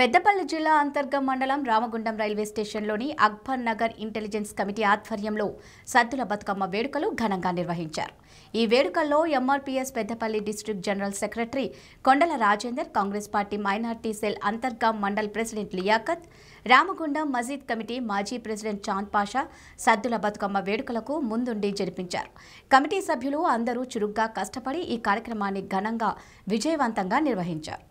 పెద్దపల్లి జిల్లా అంతర్గం మండలం రామగుండం రైల్వే స్టేషన్లోని అక్బర్ నగర్ ఇంటెలిజెన్స్ కమిటీ ఆధ్వర్యంలో సద్దుల బతుకమ్మ వేడుకలు ఘనంగా నిర్వహించారు ఈ వేడుకల్లో MRPS Peddapalli district general secretary Kondala Rajender Congress party minority cell Antargam mandal president Liyakat Ramagundam మజీద్ కమిటీ మాజీ ప్రెసిడెంట్ చాంద్ పాషా సద్దుల బతుకమ్మ వేడుకలకు ముందుండి జరిపించారు కమిటీ సభ్యులు అందరూ చురుగ్గా కష్టపడి ఈ కార్యక్రమాన్ని ఘనంగా విజయవంతంగా నిర్వహించారు